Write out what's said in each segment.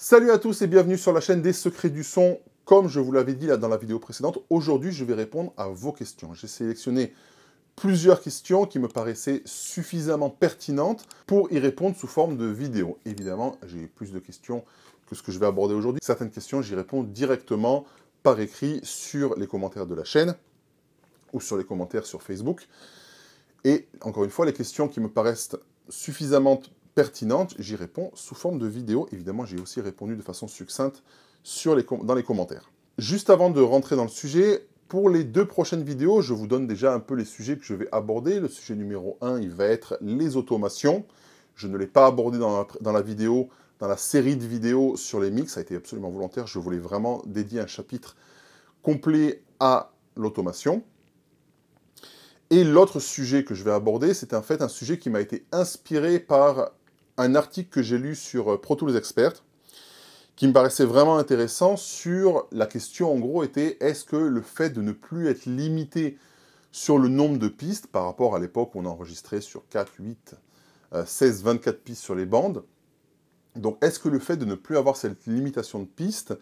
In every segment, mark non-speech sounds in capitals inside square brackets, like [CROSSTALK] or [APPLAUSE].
Salut à tous et bienvenue sur la chaîne des secrets du son. Comme je vous l'avais dit là dans la vidéo précédente, aujourd'hui je vais répondre à vos questions. J'ai sélectionné plusieurs questions qui me paraissaient suffisamment pertinentes pour y répondre sous forme de vidéo. Évidemment, j'ai plus de questions que ce que je vais aborder aujourd'hui. Certaines questions, j'y réponds directement par écrit sur les commentaires de la chaîne ou sur les commentaires sur Facebook. Et encore une fois, les questions qui me paraissent suffisamment pertinente, j'y réponds sous forme de vidéo. Évidemment, j'ai aussi répondu de façon succincte sur les dans les commentaires. Juste avant de rentrer dans le sujet, pour les deux prochaines vidéos, je vous donne déjà un peu les sujets que je vais aborder. Le sujet numéro 1, il va être les automations. Je ne l'ai pas abordé dans dans la, vidéo, dans la série de vidéos sur les mix. Ça a été absolument volontaire. Je voulais vraiment dédier un chapitre complet à l'automation. Et l'autre sujet que je vais aborder, c'est en fait un sujet qui m'a été inspiré par un article que j'ai lu sur euh, Pro Tools Expert qui me paraissait vraiment intéressant sur la question en gros était est-ce que le fait de ne plus être limité sur le nombre de pistes par rapport à l'époque où on enregistrait sur 4, 8, 16, 24 pistes sur les bandes. Donc est-ce que le fait de ne plus avoir cette limitation de pistes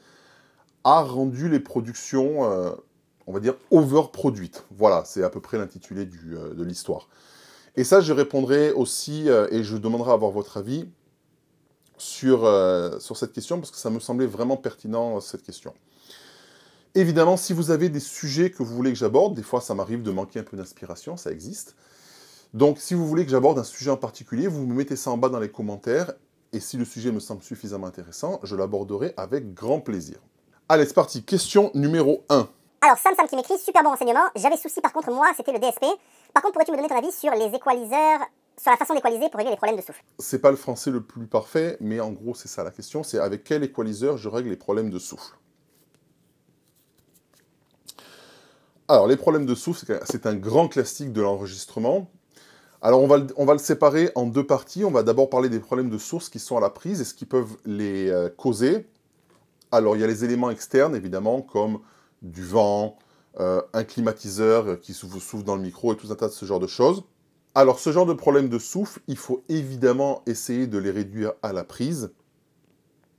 a rendu les productions, euh, on va dire, overproduites Voilà, c'est à peu près l'intitulé euh, de l'histoire. Et ça, je répondrai aussi, euh, et je demanderai à avoir votre avis sur, euh, sur cette question, parce que ça me semblait vraiment pertinent, euh, cette question. Évidemment, si vous avez des sujets que vous voulez que j'aborde, des fois ça m'arrive de manquer un peu d'inspiration, ça existe. Donc si vous voulez que j'aborde un sujet en particulier, vous me mettez ça en bas dans les commentaires, et si le sujet me semble suffisamment intéressant, je l'aborderai avec grand plaisir. Allez, c'est parti, question numéro 1. Alors Sam Sam qui m'écrit, super bon enseignement. j'avais souci par contre moi, c'était le DSP, par contre, pourrais-tu me donner ton avis sur les équaliseurs sur la façon d'équaliser pour régler les problèmes de souffle. C'est pas le français le plus parfait, mais en gros, c'est ça la question, c'est avec quel équaliseur je règle les problèmes de souffle. Alors, les problèmes de souffle, c'est un grand classique de l'enregistrement. Alors, on va, on va, le séparer en deux parties. On va d'abord parler des problèmes de source qui sont à la prise et ce qui peuvent les euh, causer. Alors, il y a les éléments externes, évidemment, comme du vent, euh, un climatiseur euh, qui souffle, dans le micro et tout un tas de ce genre de choses. Alors ce genre de problème de souffle, il faut évidemment essayer de les réduire à la prise.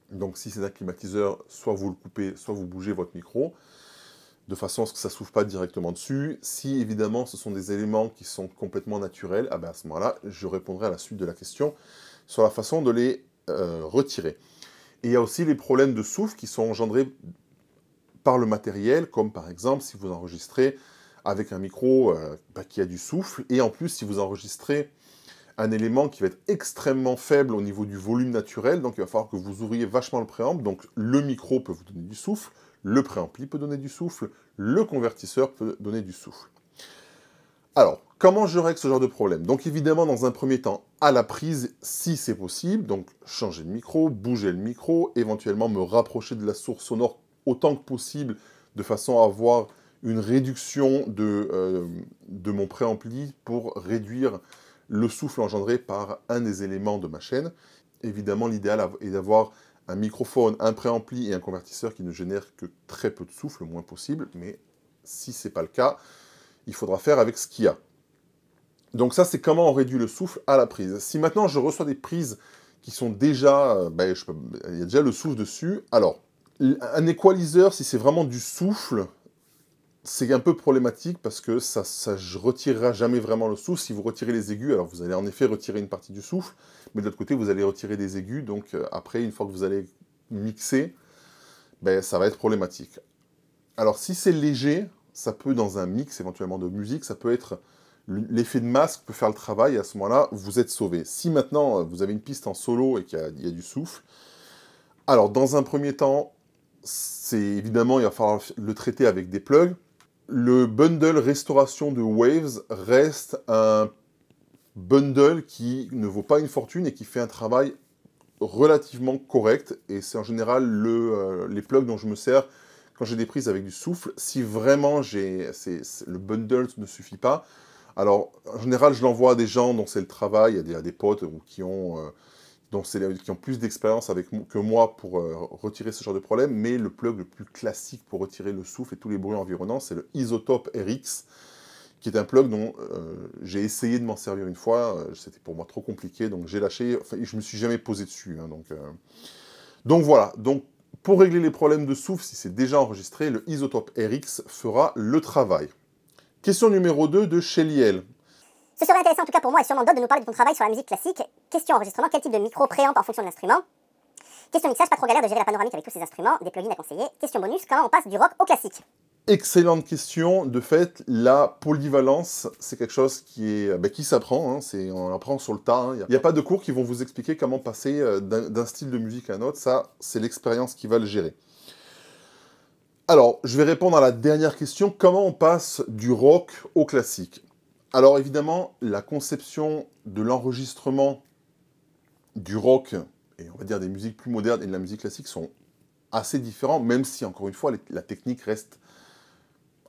Donc si c'est un climatiseur, soit vous le coupez, soit vous bougez votre micro, de façon à ce que ça ne souffle pas directement dessus. Si évidemment ce sont des éléments qui sont complètement naturels, ah ben à ce moment-là, je répondrai à la suite de la question sur la façon de les euh, retirer. il y a aussi les problèmes de souffle qui sont engendrés par le matériel, comme par exemple si vous enregistrez avec un micro euh, bah, qui a du souffle, et en plus si vous enregistrez un élément qui va être extrêmement faible au niveau du volume naturel, donc il va falloir que vous ouvriez vachement le préampli. donc le micro peut vous donner du souffle, le préampli peut donner du souffle, le convertisseur peut donner du souffle. Alors, comment je règle ce genre de problème Donc évidemment, dans un premier temps, à la prise, si c'est possible, donc changer de micro, bouger le micro, éventuellement me rapprocher de la source sonore autant que possible de façon à avoir une réduction de, euh, de mon préampli pour réduire le souffle engendré par un des éléments de ma chaîne. Évidemment, l'idéal est d'avoir un microphone, un préampli et un convertisseur qui ne génèrent que très peu de souffle, le moins possible, mais si ce n'est pas le cas, il faudra faire avec ce qu'il y a. Donc ça, c'est comment on réduit le souffle à la prise. Si maintenant je reçois des prises qui sont déjà... Euh, ben, il y a déjà le souffle dessus, alors un equalizer, si c'est vraiment du souffle, c'est un peu problématique parce que ça ne retirera jamais vraiment le souffle. Si vous retirez les aigus, alors vous allez en effet retirer une partie du souffle, mais de l'autre côté, vous allez retirer des aigus. Donc euh, après, une fois que vous allez mixer, ben, ça va être problématique. Alors si c'est léger, ça peut, dans un mix éventuellement de musique, ça peut être l'effet de masque peut faire le travail, à ce moment-là, vous êtes sauvé. Si maintenant, euh, vous avez une piste en solo et qu'il y, a du souffle, alors dans un premier temps, c'est évidemment, il va falloir le traiter avec des plugs. Le bundle restauration de Waves reste un bundle qui ne vaut pas une fortune et qui fait un travail relativement correct. Et c'est en général euh, les plugs dont je me sers quand j'ai des prises avec du souffle. Si vraiment j'ai, le bundle ne suffit pas, alors en général je l'envoie à des gens dont c'est le travail, à des, potes ou qui ont... Euh, donc c'est qui ont plus d'expérience avec que moi pour euh, retirer ce genre de problème, mais le plug le plus classique pour retirer le souffle et tous les bruits environnants, c'est le Isotope RX, qui est un plug dont euh, j'ai essayé de m'en servir une fois, euh, c'était pour moi trop compliqué, donc j'ai lâché, enfin, je me suis jamais posé dessus. Hein, donc, voilà, donc pour régler les problèmes de souffle, si c'est déjà enregistré, le Isotope RX fera le travail. Question numéro 2 de Sheliel. Ce serait intéressant en tout cas pour moi et sûrement d'autres de nous parler de ton travail sur la musique classique. Question enregistrement, quel type de micro préamp en fonction de l'instrument Question mixage, pas trop galère de gérer la panoramique avec tous ces instruments, des plugins à conseiller. Question bonus, comment on passe du rock au classique Excellente question. De fait, la polyvalence, c'est quelque chose qui est euh, ben, qui s'apprend. Hein. C'est on apprend sur le tas. Hein. Il n'y a, a, pas de cours qui vont vous expliquer comment passer euh, d'un style de musique à un autre. Ça, c'est l'expérience qui va le gérer. Alors, je vais répondre à la dernière question. Comment on passe du rock au classique alors évidemment, la conception de l'enregistrement du rock et on va dire des musiques plus modernes et de la musique classique sont assez différents, même si encore une fois la technique reste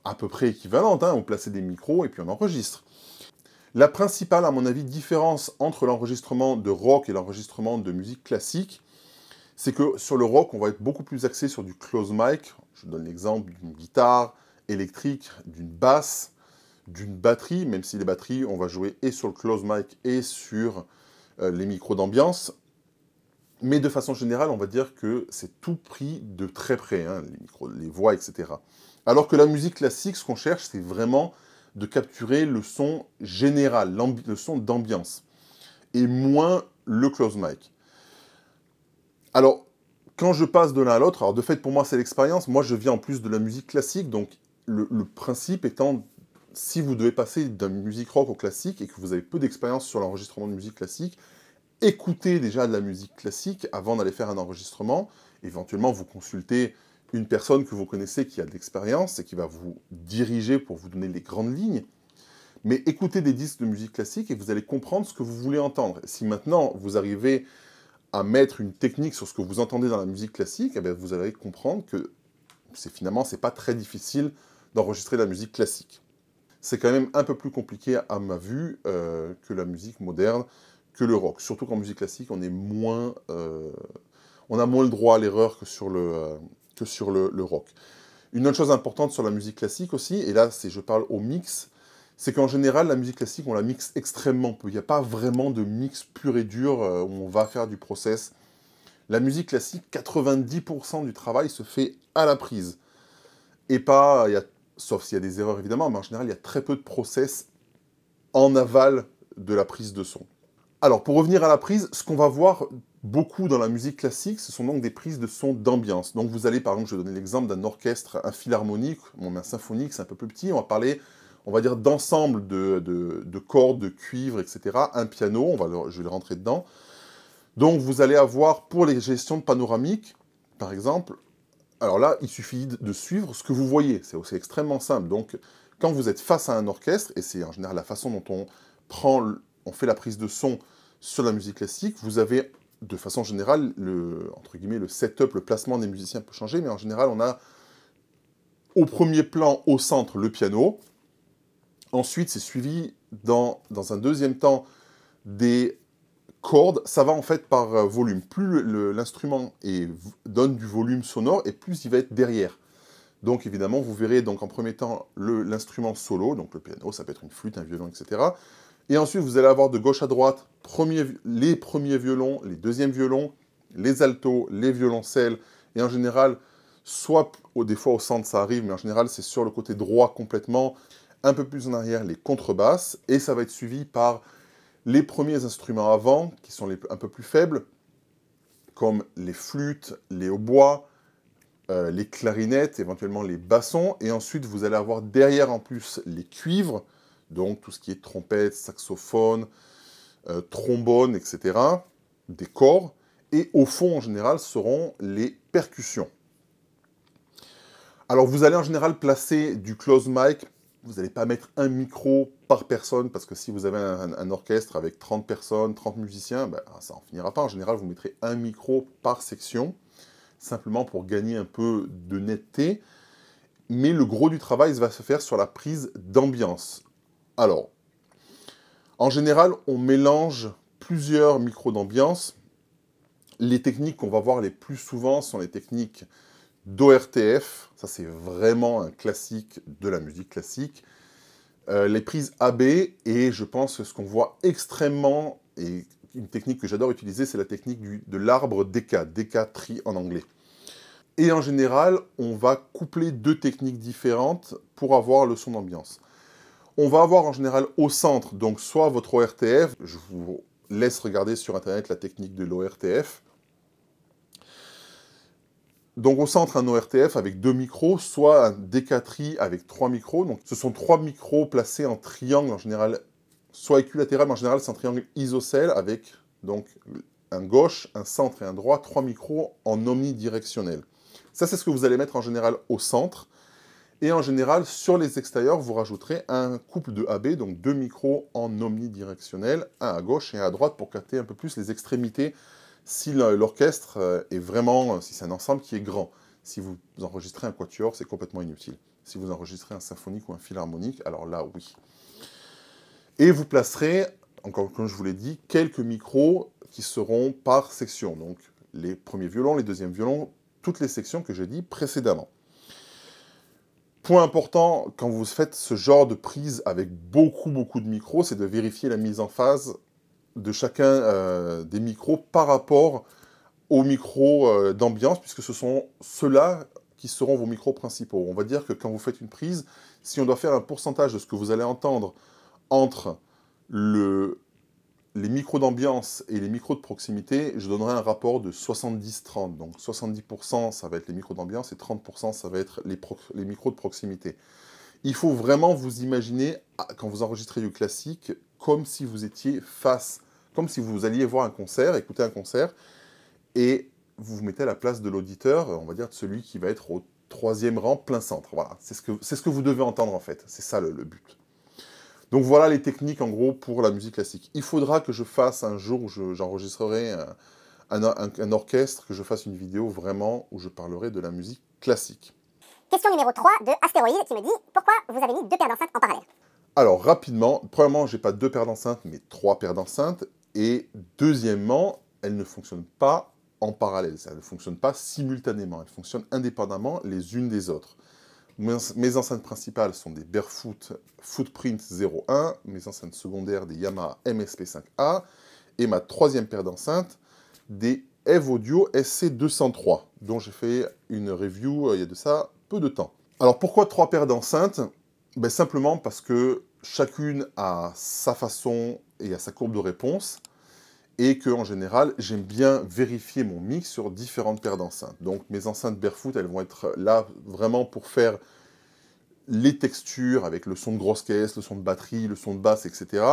à peu près équivalente. Hein. On place des micros et puis on enregistre. La principale, à mon avis, différence entre l'enregistrement de rock et l'enregistrement de musique classique, c'est que sur le rock, on va être beaucoup plus axé sur du close mic. Je donne l'exemple d'une guitare électrique, d'une basse, d'une batterie, même si les batteries, on va jouer et sur le close mic et sur euh, les micros d'ambiance. Mais de façon générale, on va dire que c'est tout pris de très près, hein, les voix, etc. Alors que la musique classique, ce qu'on cherche, c'est vraiment de capturer le son général, le son d'ambiance, et moins le close mic. Alors, quand je passe de l'un à l'autre, alors de fait pour moi c'est l'expérience, moi je viens en plus de la musique classique, donc le principe étant si vous devez passer d'un musique rock au classique et que vous avez peu d'expérience sur l'enregistrement de musique classique, écoutez déjà de la musique classique avant d'aller faire un enregistrement. Éventuellement, vous consultez une personne que vous connaissez qui a de l'expérience et qui va vous diriger pour vous donner les grandes lignes. Mais écoutez des disques de musique classique et vous allez comprendre ce que vous voulez entendre. Si maintenant vous arrivez à mettre une technique sur ce que vous entendez dans la musique classique, eh vous allez comprendre que c'est finalement c'est pas très difficile d'enregistrer de la musique classique c'est quand même un peu plus compliqué à ma vue euh, que la musique moderne, que le rock. Surtout qu'en musique classique, on est moins, euh, on a moins le droit à l'erreur que sur le euh, que sur le, rock. Une autre chose importante sur la musique classique aussi, et là c'est je parle au mix, c'est qu'en général la musique classique on la mixe extrêmement peu. Il n'y a pas vraiment de mix pur et dur où on va faire du process. La musique classique, 90% du travail se fait à la prise. Et pas, il y a sauf s'il y a des erreurs évidemment, mais en général, il y a très peu de process en aval de la prise de son. Alors, pour revenir à la prise, ce qu'on va voir beaucoup dans la musique classique, ce sont donc des prises de son d'ambiance. Donc, vous allez, par exemple, je vais donner l'exemple d'un orchestre, un philharmonique, bon, un symphonique, c'est un peu plus petit, on va parler, on va dire, d'ensemble de, cordes, de cuivres, etc. Un piano, on va je vais le rentrer dedans. Donc, vous allez avoir, pour les gestions de panoramique, par exemple, alors là, il suffit de suivre ce que vous voyez. C'est aussi extrêmement simple. Donc, quand vous êtes face à un orchestre, et c'est en général la façon dont on prend, on fait la prise de son sur la musique classique, vous avez de façon générale le entre guillemets le setup, le placement des musiciens peut changer, mais en général on a au premier plan, au centre, le piano. Ensuite, c'est suivi dans, dans un deuxième temps des cordes, ça va en fait par euh, volume. Plus l'instrument donne du volume sonore et plus il va être derrière. Donc évidemment, vous verrez donc en premier temps l'instrument solo, donc le piano, ça peut être une flûte, un violon, etc. Et ensuite, vous allez avoir de gauche à droite les premiers violons, les deuxièmes violons, les altos, les violoncelles, et en général, soit des fois au centre ça arrive, mais en général c'est sur le côté droit complètement, un peu plus en arrière les contrebasses, et ça va être suivi par les premiers instruments avant, qui sont les un peu plus faibles, comme les flûtes, les hautbois, euh, les clarinettes, éventuellement les bassons, et ensuite vous allez avoir derrière en plus les cuivres, donc tout ce qui est trompette, saxophone, euh, trombone, etc., des corps, et au fond en général seront les percussions. Alors vous allez en général placer du close mic, vous n'allez pas mettre un micro par personne, parce que si vous avez un, orchestre avec 30 personnes, 30 musiciens, ben, ah, ça n'en finira pas. En général, vous mettrez un micro par section, simplement pour gagner un peu de netteté. Mais le gros du travail va se faire sur la prise d'ambiance. Alors, en général, on mélange plusieurs micros d'ambiance. Les techniques qu'on va voir les plus souvent sont les techniques d'ORTF. Ça, c'est vraiment un classique de la musique classique. Euh, les prises AB, et je pense que ce qu'on voit extrêmement, et une technique que j'adore utiliser, c'est la technique de l'arbre DK, DK tri en anglais. Et en général, on va coupler deux techniques différentes pour avoir le son d'ambiance. On va avoir en général au centre, donc soit votre ORTF, je vous laisse regarder sur internet la technique de l'ORTF, donc au centre, un ORTF avec deux micros, soit un d avec trois micros. Donc ce sont trois micros placés en triangle en général, soit équilatéral, mais en général c'est un triangle isocèle avec donc un gauche, un centre et un droit, trois micros en omnidirectionnel. Ça c'est ce que vous allez mettre en général au centre. Et en général, sur les extérieurs, vous rajouterez un couple de AB, donc deux micros en omnidirectionnel, un à gauche et un à droite pour capter un peu plus les extrémités si l'orchestre euh, est vraiment, euh, si c'est un ensemble qui est grand. Si vous enregistrez un quatuor, c'est complètement inutile. Si vous enregistrez un symphonique ou un philharmonique, alors là, oui. Et vous placerez, encore comme je vous l'ai dit, quelques micros qui seront par section. Donc les premiers violons, les deuxièmes violons, toutes les sections que j'ai dit précédemment. Point important quand vous faites ce genre de prise avec beaucoup beaucoup de micros, c'est de vérifier la mise en phase de chacun euh, des micros par rapport aux micros euh, d'ambiance, puisque ce sont ceux-là qui seront vos micros principaux. On va dire que quand vous faites une prise, si on doit faire un pourcentage de ce que vous allez entendre entre le, les micros d'ambiance et les micros de proximité, je donnerai un rapport de 70-30. Donc 70% ça va être les micros d'ambiance et 30% ça va être les, les micros de proximité. Il faut vraiment vous imaginer, quand vous enregistrez du classique, comme si vous étiez face, comme si vous alliez voir un concert, écouter un concert, et vous vous mettez à la place de l'auditeur, on va dire de celui qui va être au troisième rang, plein centre. Voilà, c'est ce, que, ce que vous devez entendre en fait, c'est ça le, but. Donc voilà les techniques en gros pour la musique classique. Il faudra que je fasse un jour où j'enregistrerai un, orchestre, que je fasse une vidéo vraiment où je parlerai de la musique classique. Question numéro 3 de Astéroïde qui me dit pourquoi vous avez mis deux paires d'enceintes en parallèle alors, rapidement, premièrement, j'ai pas deux paires d'enceintes, mais trois paires d'enceintes. Et deuxièmement, elles ne fonctionnent pas en parallèle. Elles ne fonctionnent pas simultanément. Elles fonctionnent indépendamment les unes des autres. Mes enceintes principales sont des Barefoot Footprint 01, mes enceintes secondaires des Yamaha MSP5A, et ma troisième paire d'enceintes des Evaudio Audio SC203, dont j'ai fait une review euh, il y a de ça peu de temps. Alors pourquoi trois paires d'enceintes ben, Simplement parce que chacune a sa façon et à sa courbe de réponse, et que en général, j'aime bien vérifier mon mix sur différentes paires d'enceintes. Donc mes enceintes barefoot, elles vont être là vraiment pour faire les textures avec le son de grosse caisse, le son de batterie, le son de basse, etc.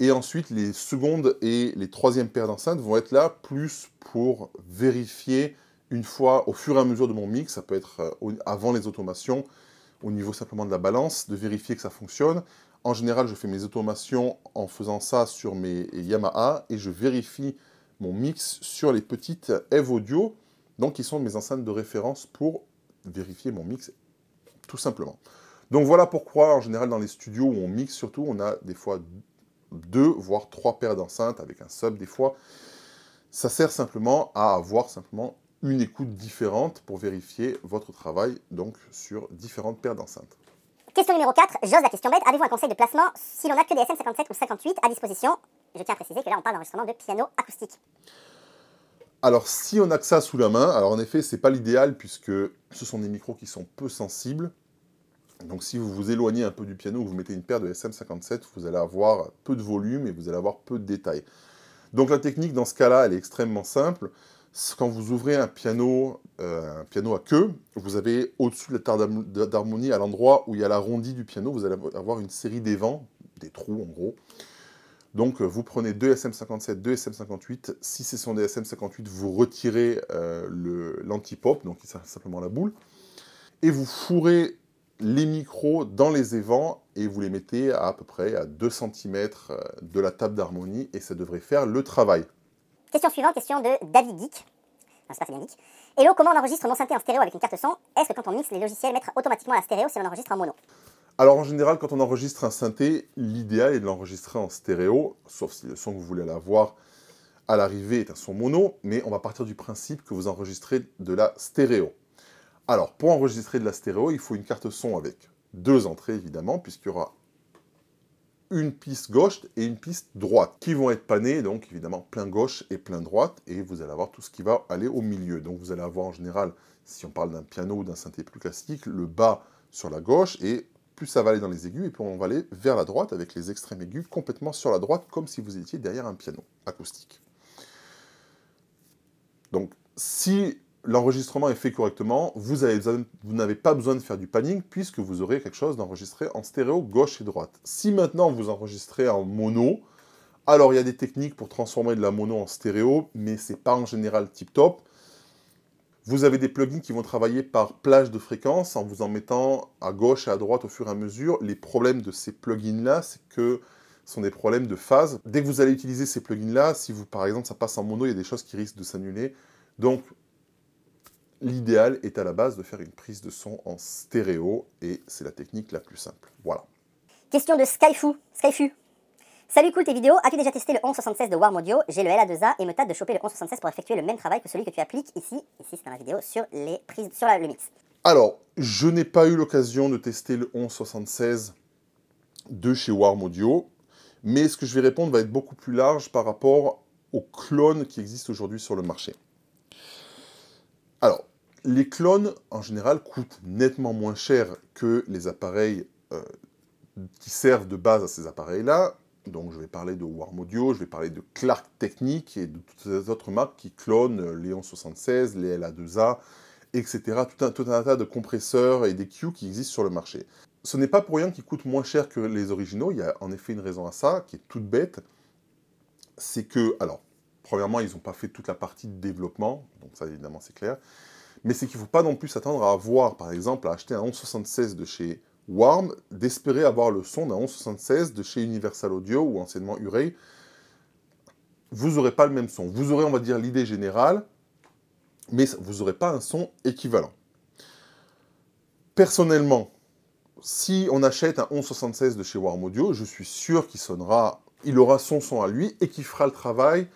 Et ensuite, les secondes et les troisièmes paires d'enceintes vont être là plus pour vérifier une fois au fur et à mesure de mon mix, ça peut être euh, avant les automations, au niveau simplement de la balance, de vérifier que ça fonctionne. En général, je fais mes automations en faisant ça sur mes Yamaha et je vérifie mon mix sur les petites Eve Audio, donc qui sont mes enceintes de référence pour vérifier mon mix, tout simplement. Donc voilà pourquoi, en général, dans les studios où on mixe surtout, on a des fois deux, voire trois paires d'enceintes avec un sub des fois. Ça sert simplement à avoir simplement une écoute différente pour vérifier votre travail donc sur différentes paires d'enceintes. Question numéro 4, j'ose la question bête. Avez-vous un conseil de placement si l'on n'a que des SM57 ou 58 à disposition Je tiens à préciser que là, on parle d'enregistrement de piano acoustique. Alors, si on a que ça sous la main, alors en effet, c'est pas l'idéal puisque ce sont des micros qui sont peu sensibles. Donc, si vous vous éloignez un peu du piano ou vous mettez une paire de SM57, vous allez avoir peu de volume et vous allez avoir peu de détails. Donc, la technique dans ce cas-là, elle est extrêmement simple quand vous ouvrez un piano, euh, un piano à queue, vous avez au-dessus de la table d'harmonie, à l'endroit où il y a l'arrondi du piano, vous allez avoir une série d'évents, des trous en gros. Donc euh, vous prenez deux SM57, deux SM58. Si ce sont des SM58, vous retirez euh, l'antipop, donc simplement la boule, et vous fourrez les micros dans les évents et vous les mettez à peu près à 2 cm de la table d'harmonie et ça devrait faire le travail. Question suivante, question de David Geek. Non, c'est pas Geek. Hello, comment on enregistre mon synthé en stéréo avec une carte son Est-ce que quand on mixe les logiciels, mettent automatiquement la stéréo si on enregistre en mono alors en général, quand on enregistre un synthé, l'idéal est de l'enregistrer en stéréo, sauf si le son que vous voulez avoir à l'arrivée est un son mono, mais on va partir du principe que vous enregistrez de la stéréo. Alors pour enregistrer de la stéréo, il faut une carte son avec deux entrées évidemment, puisqu'il y aura une piste gauche et une piste droite, qui vont être panées, donc évidemment plein gauche et plein droite, et vous allez avoir tout ce qui va aller au milieu. Donc vous allez avoir en général, si on parle d'un piano ou d'un synthé plus classique, le bas sur la gauche, et plus ça va aller dans les aigus, et plus on va aller vers la droite, avec les extrêmes aigus complètement sur la droite, comme si vous étiez derrière un piano acoustique. Donc si l'enregistrement est fait correctement, vous, n'avez pas besoin de faire du panning puisque vous aurez quelque chose d'enregistré en stéréo gauche et droite. Si maintenant vous enregistrez en mono, alors il y a des techniques pour transformer de la mono en stéréo, mais c'est pas en général tip top. Vous avez des plugins qui vont travailler par plage de fréquence en vous en mettant à gauche et à droite au fur et à mesure. Les problèmes de ces plugins-là, c'est que ce sont des problèmes de phase. Dès que vous allez utiliser ces plugins-là, si vous, par exemple, ça passe en mono, il y a des choses qui risquent de s'annuler. Donc, l'idéal est à la base de faire une prise de son en stéréo, et c'est la technique la plus simple. Voilà. Question de Skyfu. Skyfu. Salut cool tes vidéos, as-tu déjà testé le 1176 de Warm Audio J'ai le LA2A et me tâte de choper le 1176 pour effectuer le même travail que celui que tu appliques ici, ici c'est dans la vidéo, sur, les prises, sur la, le mix. Alors, je n'ai pas eu l'occasion de tester le 1176 de chez Warm Audio, mais ce que je vais répondre va être beaucoup plus large par rapport aux clones qui existent aujourd'hui sur le marché. Alors, les clones, en général, coûtent nettement moins cher que les appareils euh, qui servent de base à ces appareils-là. Donc, je vais parler de Warm Audio, je vais parler de Clark Technique et de toutes les autres marques qui clonent euh, les 1176, les LA2A, etc. Tout un, tas de compresseurs et des Q qui existent sur le marché. Ce n'est pas pour rien qu'ils coûtent moins cher que les originaux. Il y a en effet une raison à ça, qui est toute bête. C'est que, alors, premièrement, ils n'ont pas fait toute la partie de développement, donc ça évidemment c'est clair. Mais c'est qu'il ne faut pas non plus s'attendre à avoir, par exemple, à acheter un 1176 de chez Warm, d'espérer avoir le son d'un 1176 de chez Universal Audio ou anciennement Urey. Vous n'aurez pas le même son. Vous aurez, on va dire, l'idée générale, mais vous n'aurez pas un son équivalent. Personnellement, si on achète un 1176 de chez Warm Audio, je suis sûr qu'il sonnera, il aura son son à lui et qu'il fera le travail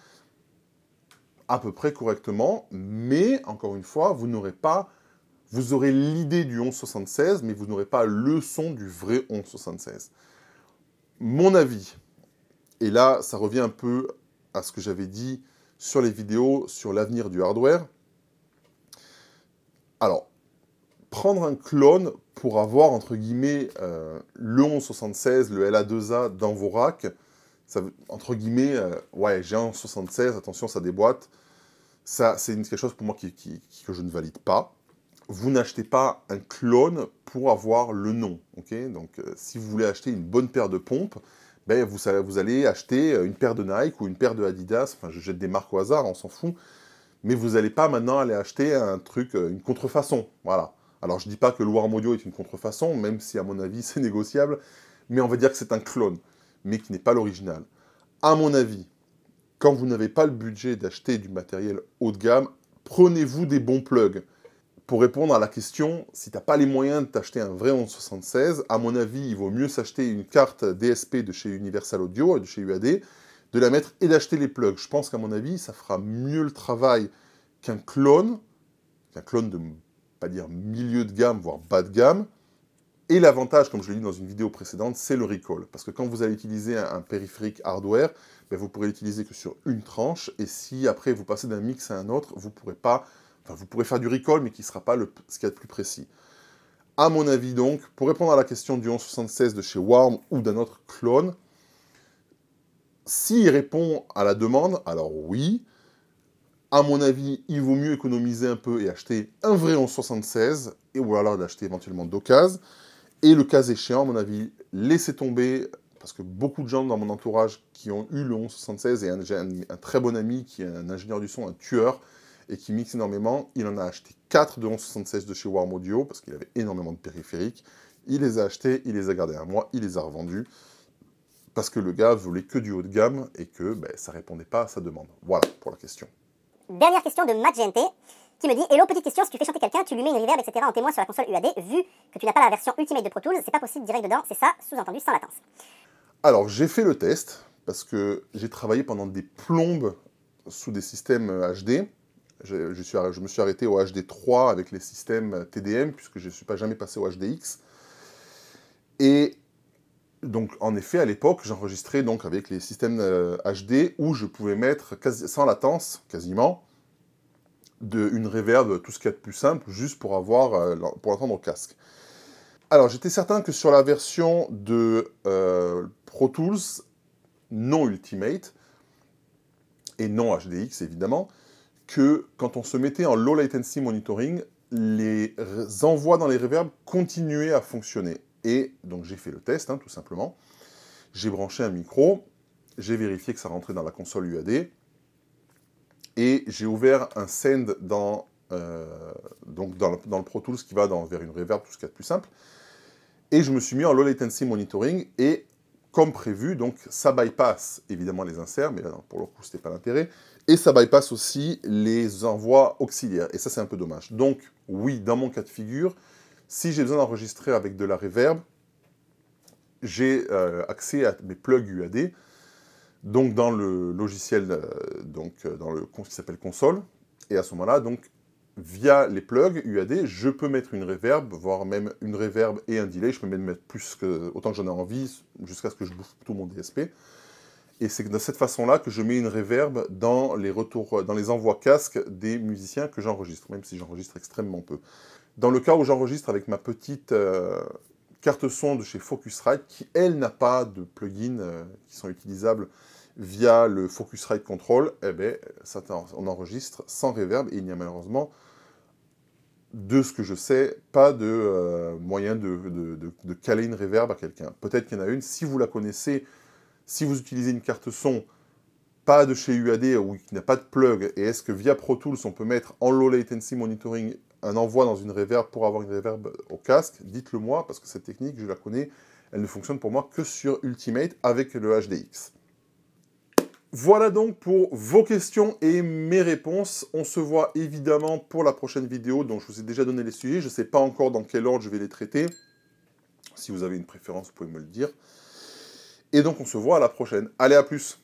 à peu près correctement, mais encore une fois, vous n'aurez pas, vous aurez l'idée du 1176, mais vous n'aurez pas le son du vrai 1176. Mon avis, et là, ça revient un peu à ce que j'avais dit sur les vidéos sur l'avenir du hardware. Alors, prendre un clone pour avoir, entre guillemets, euh, le 1176, le LA2A dans vos racks, ça, entre guillemets, euh, ouais, j'ai un 76, attention, ça déboîte. Ça, c'est quelque chose pour moi que je ne valide pas. Vous n'achetez pas un clone pour avoir le nom, ok Donc, euh, si vous voulez acheter une bonne paire de pompes, ben, vous, allez acheter euh, une paire de Nike ou une paire de Adidas, enfin, je jette des marques au hasard, on s'en fout, mais vous n'allez pas maintenant aller acheter un truc, une contrefaçon, voilà. Alors, je ne dis pas que Loire Modio est une contrefaçon, même si, à mon avis, [LAUGHS] c'est négociable, mais on va dire que c'est un clone mais qui n'est pas l'original. À mon avis, quand vous n'avez pas le budget d'acheter du matériel haut de gamme, prenez-vous des bons plugs. Pour répondre à la question, si t'as pas les moyens de t'acheter un vrai 1176, à mon avis, il vaut mieux s'acheter une carte DSP de chez Universal Audio et euh, de chez UAD, de la mettre et d'acheter les plugs. Je pense qu'à mon avis, ça fera mieux le travail qu'un clone, qu'un clone de pas dire milieu de gamme, voire bas de gamme, et l'avantage, comme je l'ai dit dans une vidéo précédente, c'est le recall. Parce que quand vous allez utiliser un, périphérique hardware, ben vous pourrez l'utiliser que sur une tranche. Et si après vous passez d'un mix à un autre, vous pourrez pas, enfin, vous pourrez faire du recall, mais qui ne sera pas ce qu'il y a de plus précis. À mon avis donc, pour répondre à la question du 1176 de chez Warm ou d'un autre clone, s'il répond à la demande, alors oui, à mon avis, il vaut mieux économiser un peu et acheter un vrai 1176, et, ou alors d'acheter éventuellement d'occasion. Et le cas échéant, à mon avis, laissez tomber, parce que beaucoup de gens dans mon entourage qui ont eu le 1176, et un, très bon ami qui est un ingénieur du son, un tueur, et qui mixe énormément, il en a acheté 4 de 1176 de chez Warm Audio, parce qu'il avait énormément de périphériques. Il les a achetés, il les a gardés à moi, il les a revendus, parce que le gars voulait que du haut de gamme, et que ben, ça répondait pas à sa demande. Voilà pour la question. Dernière question de Matt qui me dit Hello, petite question, si tu fais chanter quelqu'un, tu lui mets une reverb, etc. en témoin sur la console UAD, vu que tu n'as pas la version Ultimate de Pro Tools, c'est pas possible direct dedans, c'est ça, sous-entendu sans latence. Alors, j'ai fait le test, parce que j'ai travaillé pendant des plombes sous des systèmes HD. Je, me suis arrêté au HD3 avec les systèmes TDM, puisque je ne suis pas jamais passé au HDX. Et donc, en effet, à l'époque, j'enregistrais donc avec les systèmes HD euh, où je pouvais mettre sans latence, quasiment, de, une reverb, tout ce qu'il y a plus simple, juste pour avoir euh, pour au casque. Alors j'étais certain que sur la version de euh, Pro Tools, non Ultimate, et non HDX évidemment, que quand on se mettait en low latency monitoring, les envois dans les reverbs continuaient à fonctionner. Et donc j'ai fait le test, hein, tout simplement. J'ai branché un micro, j'ai vérifié que ça rentrait dans la console UAD, et j'ai ouvert un send dans, euh, donc dans, le, Pro Tools qui va vers une reverb, tout ce qu'il y a de plus simple. Et je me suis mis en low latency monitoring et comme prévu, donc ça bypass évidemment les inserts, mais pour le coup ce n'était pas l'intérêt, et ça bypass aussi les envois auxiliaires, et ça c'est un peu dommage. Donc oui, dans mon cas de figure, si j'ai besoin d'enregistrer avec de la reverb, j'ai euh, accès à mes plugs UAD, donc dans le logiciel, euh, donc euh, dans le qui s'appelle console. Et à ce moment-là, donc via les plugs UAD, je peux mettre une reverb, voire même une reverb et un delay. Je peux même mettre plus que autant que j'en ai envie, jusqu'à ce que je bouffe tout mon DSP. Et c'est de cette façon-là que je mets une reverb dans les retours, dans les envois casques des musiciens que j'enregistre, même si j'enregistre extrêmement peu. Dans le cas où j'enregistre avec ma petite euh, carte son de chez Focusrite qui, elle, n'a pas de plugins euh, qui sont utilisables via le Focusrite Control, eh bien, ça on enregistre sans reverb et il n'y a malheureusement, de ce que je sais, pas de euh, moyen de, caler une reverb à quelqu'un. Peut-être qu'il y en a une, si vous la connaissez, si vous utilisez une carte son pas de chez UAD ou qui n'a pas de plug, et est-ce que via Pro Tools on peut mettre en low latency monitoring un envoi dans une reverb pour avoir une reverb au casque, dites-le moi, parce que cette technique, je la connais, elle ne fonctionne pour moi que sur Ultimate avec le HDX. Voilà donc pour vos questions et mes réponses. On se voit évidemment pour la prochaine vidéo, dont je vous ai déjà donné les sujets. Je ne sais pas encore dans quel ordre je vais les traiter. Si vous avez une préférence, vous pouvez me le dire. Et donc on se voit à la prochaine. Allez, à plus